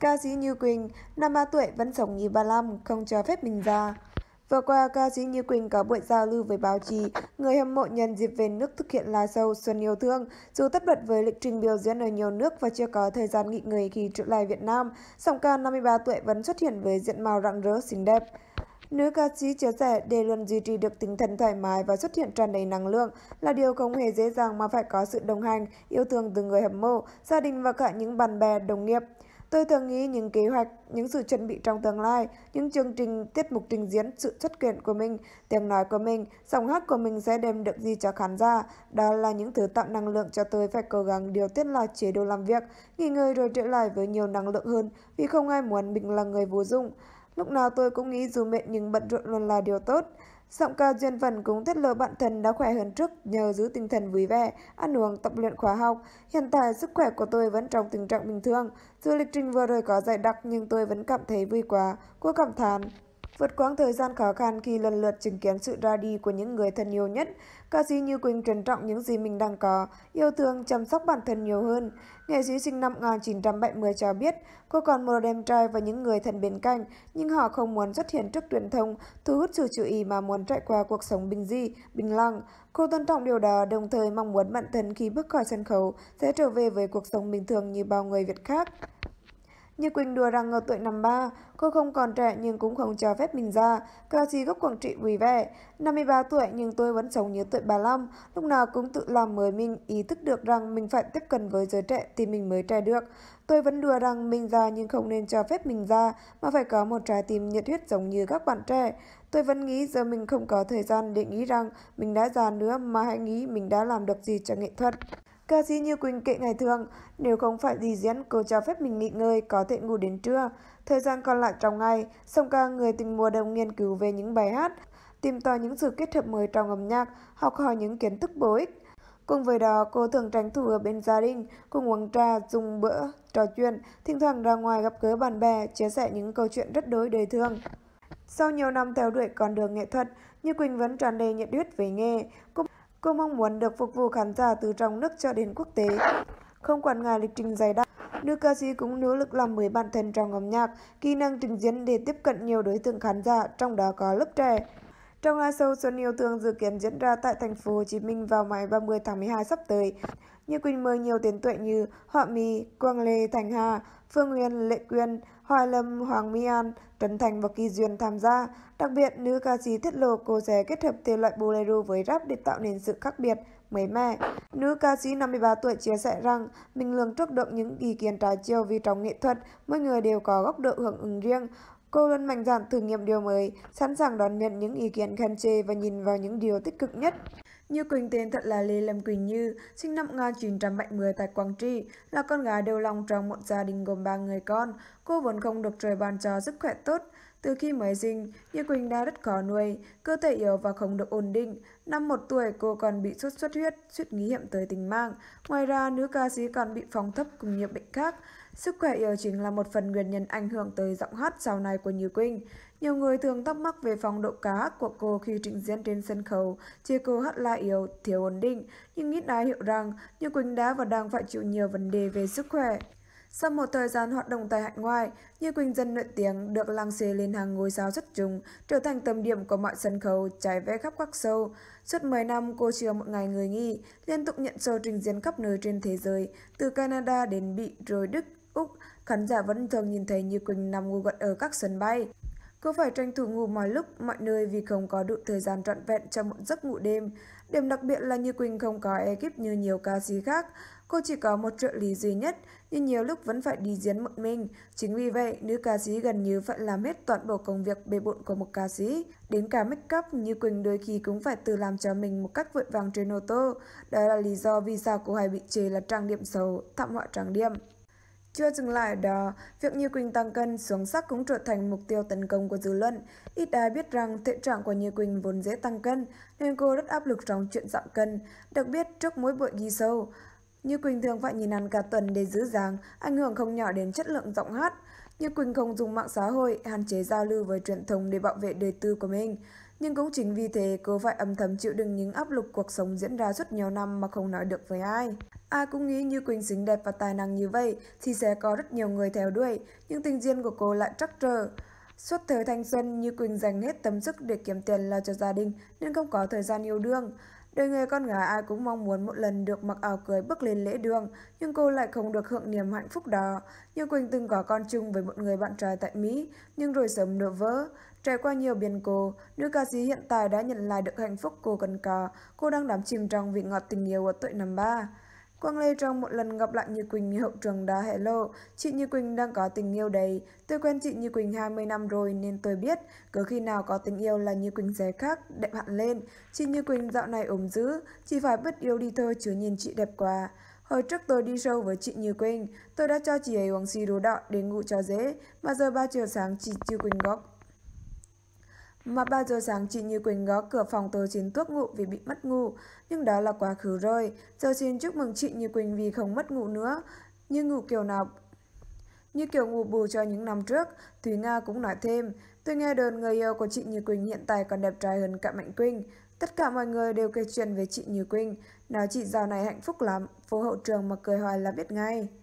Ca sĩ Như Quỳnh, năm 3 tuổi vẫn sống như 35, không cho phép mình ra. Vừa qua, ca sĩ Như Quỳnh có buổi giao lưu với báo chí, người hâm mộ nhân dịp về nước thực hiện live show Xuân Yêu Thương. Dù tất bật với lịch trình biểu diễn ở nhiều nước và chưa có thời gian nghỉ người khi trở lại Việt Nam, song ca 53 tuổi vẫn xuất hiện với diện mạo rạng rỡ xinh đẹp. Nữ ca sĩ chia sẻ để luôn duy trì được tinh thần thoải mái và xuất hiện tràn đầy năng lượng là điều không hề dễ dàng mà phải có sự đồng hành, yêu thương từ người hâm mộ, gia đình và cả những bạn bè, đồng nghiệp. Tôi thường nghĩ những kế hoạch, những sự chuẩn bị trong tương lai, những chương trình, tiết mục trình diễn, sự xuất hiện của mình, tiếng nói của mình, giọng hát của mình sẽ đem được gì cho khán giả. Đó là những thứ tạo năng lượng cho tôi phải cố gắng điều tiết lại chế độ làm việc, nghỉ ngơi rồi trở lại với nhiều năng lượng hơn vì không ai muốn mình là người vô dụng. Lúc nào tôi cũng nghĩ dù mệt nhưng bận rộn luôn là điều tốt. Giọng ca duyên vần cũng tiết lộ bạn thân đã khỏe hơn trước nhờ giữ tinh thần vui vẻ, ăn uống, tập luyện khóa học. Hiện tại sức khỏe của tôi vẫn trong tình trạng bình thường. Dù lịch trình vừa rồi có dày đặc nhưng tôi vẫn cảm thấy vui quá. Cô cảm thán. Vượt quãng thời gian khó khăn khi lần lượt chứng kiến sự ra đi của những người thân yêu nhất, ca sĩ Như Quỳnh trân trọng những gì mình đang có, yêu thương, chăm sóc bản thân nhiều hơn. Nghệ sĩ sinh năm 1970 cho biết, cô còn mơ đem trai và những người thân bên cạnh, nhưng họ không muốn xuất hiện trước truyền thông, thu hút sự chú ý mà muốn trải qua cuộc sống bình dị, bình lặng. Cô tôn trọng điều đó, đồng thời mong muốn bản thân khi bước khỏi sân khấu sẽ trở về với cuộc sống bình thường như bao người Việt khác. Như Quỳnh đùa rằng ở tuổi năm ba, cô không còn trẻ nhưng cũng không cho phép mình ra. Cao sĩ gốc Quảng Trị vui vẻ. 53 tuổi nhưng tôi vẫn sống như tuổi 35, lúc nào cũng tự làm mới mình ý thức được rằng mình phải tiếp cận với giới trẻ thì mình mới trẻ được. Tôi vẫn đùa rằng mình già nhưng không nên cho phép mình già mà phải có một trái tim nhiệt huyết giống như các bạn trẻ. Tôi vẫn nghĩ giờ mình không có thời gian để nghĩ rằng mình đã già nữa mà hãy nghĩ mình đã làm được gì cho nghệ thuật. Ca sĩ như Quỳnh kệ ngày thường, nếu không phải gì diễn cô cho phép mình nghỉ ngơi có thể ngủ đến trưa. Thời gian còn lại trong ngày, song ca người tình mùa đông nghiên cứu về những bài hát, tìm tòi những sự kết hợp mới trong âm nhạc, học hỏi những kiến thức bổ ích. Cùng với đó, cô thường tránh thủ ở bên gia đình, cùng uống trà, dùng bữa, trò chuyện, thỉnh thoảng ra ngoài gặp gỡ bạn bè, chia sẻ những câu chuyện rất đối đời thường Sau nhiều năm theo đuổi con đường nghệ thuật, Như Quỳnh vẫn tràn đầy nhiệt huyết về nghề. Cô Cô mong muốn được phục vụ khán giả từ trong nước cho đến quốc tế. Không quản ngại lịch trình dài đặc, nữ ca sĩ cũng nỗ lực làm mới bản thân trong âm nhạc, kỹ năng trình diễn để tiếp cận nhiều đối tượng khán giả, trong đó có lớp trẻ. Trong live show Xuân Yêu Thương dự kiến diễn ra tại thành phố Hồ Chí Minh vào ngày 30 tháng 12 sắp tới. Như Quỳnh mời nhiều tiền tuệ như Họa mi Quang Lê, Thành Hà, Phương Nguyên, Lệ Quyên, Hoài Lâm, Hoàng My An, Trấn Thành và Kỳ Duyên tham gia. Đặc biệt, nữ ca sĩ tiết lộ cô sẽ kết hợp thể loại bolero với rap để tạo nên sự khác biệt, mới mẻ. Nữ ca sĩ 53 tuổi chia sẻ rằng mình lường trước được những ý kiến trái chiều vì trong nghệ thuật, mỗi người đều có góc độ hưởng ứng riêng. Cô luôn mạnh dạn thử nghiệm điều mới, sẵn sàng đón nhận những ý kiến khen chê và nhìn vào những điều tích cực nhất. Như Quỳnh tên thật là Lê Lâm Quỳnh Như, sinh năm 1970 tại Quảng Trị, là con gái đều lòng trong một gia đình gồm ba người con. Cô vốn không được trời ban cho sức khỏe tốt, từ khi mới sinh, Như Quỳnh đã rất khó nuôi, cơ thể yếu và không được ổn định. Năm một tuổi, cô còn bị sốt xuất huyết, suýt nguy hiểm tới tình mạng. Ngoài ra, nữ ca sĩ còn bị phóng thấp cùng nhiều bệnh khác. Sức khỏe yếu chính là một phần nguyên nhân ảnh hưởng tới giọng hát sau này của Như Quỳnh. Nhiều người thường thắc mắc về phong độ cá của cô khi trình diễn trên sân khấu, chia cô hát la yếu, thiếu ổn định, nhưng ít ai hiểu rằng Như Quỳnh đã và đang phải chịu nhiều vấn đề về sức khỏe. Sau một thời gian hoạt động tại hạnh ngoại, Như Quỳnh Dân nổi tiếng được làng xê lên hàng ngôi sao xuất trùng, trở thành tâm điểm của mọi sân khấu, trải vẽ khắp các show. Suốt 10 năm, cô chưa một ngày người nghi liên tục nhận show trình diễn khắp nơi trên thế giới, từ Canada đến Bỉ rồi Đức, Úc. Khán giả vẫn thường nhìn thấy Như Quỳnh nằm ngủ gật ở các sân bay. Cô phải tranh thủ ngủ mọi lúc, mọi nơi vì không có đủ thời gian trọn vẹn cho một giấc ngủ đêm. Điểm đặc biệt là Như Quỳnh không có ekip như nhiều ca sĩ khác. Cô chỉ có một trợ lý duy nhất, nhưng nhiều lúc vẫn phải đi diễn một mình. Chính vì vậy, nữ ca sĩ gần như phải làm hết toàn bộ công việc bề bộn của một ca sĩ. Đến cả make up như Quỳnh đôi khi cũng phải tự làm cho mình một cách vội vàng trên ô tô. Đó là lý do vì sao cô hay bị chê là trang điểm xấu, thảm họa trang điểm. Chưa dừng lại ở đó, việc Như Quỳnh tăng cân xuống sắc cũng trở thành mục tiêu tấn công của dư luận. Ít ai biết rằng thể trạng của Như Quỳnh vốn dễ tăng cân, nên cô rất áp lực trong chuyện giảm cân, đặc biệt trước mỗi buổi ghi sâu. Như Quỳnh thường phải nhìn hắn cả tuần để giữ dáng, ảnh hưởng không nhỏ đến chất lượng giọng hát. Như Quỳnh không dùng mạng xã hội, hạn chế giao lưu với truyền thông để bảo vệ đời tư của mình. Nhưng cũng chính vì thế cô phải âm thầm chịu đựng những áp lực cuộc sống diễn ra suốt nhiều năm mà không nói được với ai. Ai cũng nghĩ như Quỳnh xinh đẹp và tài năng như vậy thì sẽ có rất nhiều người theo đuổi, nhưng tình duyên của cô lại trắc trở. Suốt thời thanh xuân, Như Quỳnh dành hết tâm sức để kiếm tiền lo cho gia đình nên không có thời gian yêu đương. Đời người con gái ai cũng mong muốn một lần được mặc áo cưới bước lên lễ đường, nhưng cô lại không được hưởng niềm hạnh phúc đó. Như Quỳnh từng có con chung với một người bạn trai tại Mỹ, nhưng rồi sớm nở vỡ. Trải qua nhiều biến cố, nữ ca sĩ hiện tại đã nhận lại được hạnh phúc cô cần có. Cô đang đắm chìm trong vị ngọt tình yêu ở tuổi năm ba. Quang Lê trong một lần gặp lại Như Quỳnh hậu trường đã hẻ lộ, chị Như Quỳnh đang có tình yêu đấy. Tôi quen chị Như Quỳnh 20 năm rồi nên tôi biết, cứ khi nào có tình yêu là Như Quỳnh rẻ khác, đẹp hẳn lên. Chị Như Quỳnh dạo này ốm dữ, chỉ phải bất yêu đi thôi chứ nhìn chị đẹp quá. Hồi trước tôi đi show với chị Như Quỳnh, tôi đã cho chị ấy uống si đố đọ để ngủ cho dễ, mà giờ 3 giờ sáng chị Như Quỳnh góc mà bao giờ sáng chị Như Quỳnh gõ cửa phòng tố chín thuốc ngủ vì bị mất ngủ, nhưng đó là quá khứ rồi. Giờ xin chúc mừng chị Như Quỳnh vì không mất ngủ nữa. Như ngủ kiểu nào như kiểu ngủ bù cho những năm trước, Thúy Nga cũng nói thêm, tôi nghe đồn người yêu của chị Như Quỳnh hiện tại còn đẹp trai hơn cả Mạnh Quỳnh. Tất cả mọi người đều kể chuyện về chị Như Quỳnh, nói chị giàu này hạnh phúc lắm, phố hậu trường mà cười hoài là biết ngay.